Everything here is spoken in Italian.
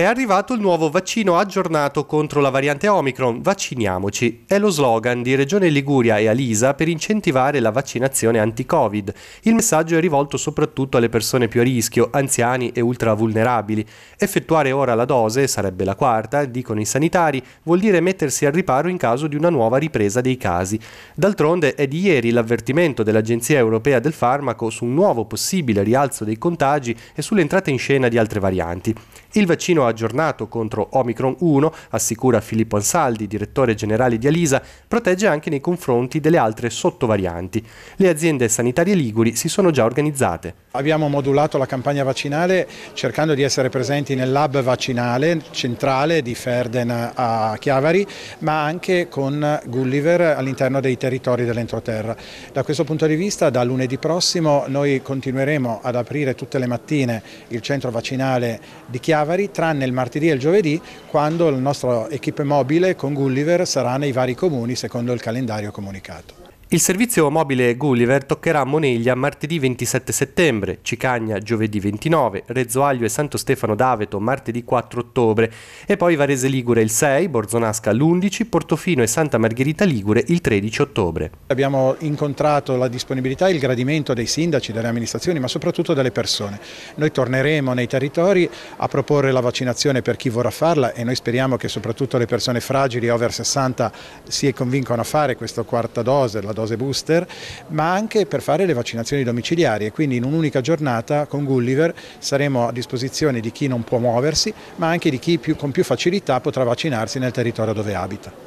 È arrivato il nuovo vaccino aggiornato contro la variante Omicron, vacciniamoci. È lo slogan di Regione Liguria e Alisa per incentivare la vaccinazione anti-Covid. Il messaggio è rivolto soprattutto alle persone più a rischio, anziani e ultravulnerabili. Effettuare ora la dose, sarebbe la quarta, dicono i sanitari, vuol dire mettersi al riparo in caso di una nuova ripresa dei casi. D'altronde è di ieri l'avvertimento dell'Agenzia Europea del Farmaco su un nuovo possibile rialzo dei contagi e sull'entrata in scena di altre varianti. Il vaccino aggiornato contro Omicron 1, assicura Filippo Ansaldi, direttore generale di Alisa, protegge anche nei confronti delle altre sottovarianti. Le aziende sanitarie liguri si sono già organizzate. Abbiamo modulato la campagna vaccinale cercando di essere presenti nel lab vaccinale centrale di Ferden a Chiavari, ma anche con Gulliver all'interno dei territori dell'entroterra. Da questo punto di vista, da lunedì prossimo noi continueremo ad aprire tutte le mattine il centro vaccinale di Chiavari, tranne il martedì e il giovedì, quando la nostra equipe mobile con Gulliver sarà nei vari comuni secondo il calendario comunicato. Il servizio mobile Gulliver toccherà Moneglia martedì 27 settembre, Cicagna giovedì 29, Rezzoaglio e Santo Stefano d'Aveto martedì 4 ottobre e poi Varese Ligure il 6, Borzonasca l'11, Portofino e Santa Margherita Ligure il 13 ottobre. Abbiamo incontrato la disponibilità e il gradimento dei sindaci, delle amministrazioni ma soprattutto delle persone. Noi torneremo nei territori a proporre la vaccinazione per chi vorrà farla e noi speriamo che soprattutto le persone fragili over 60 si convincono a fare questa quarta dose, la dose booster, ma anche per fare le vaccinazioni domiciliari. Quindi in un'unica giornata con Gulliver saremo a disposizione di chi non può muoversi, ma anche di chi più, con più facilità potrà vaccinarsi nel territorio dove abita.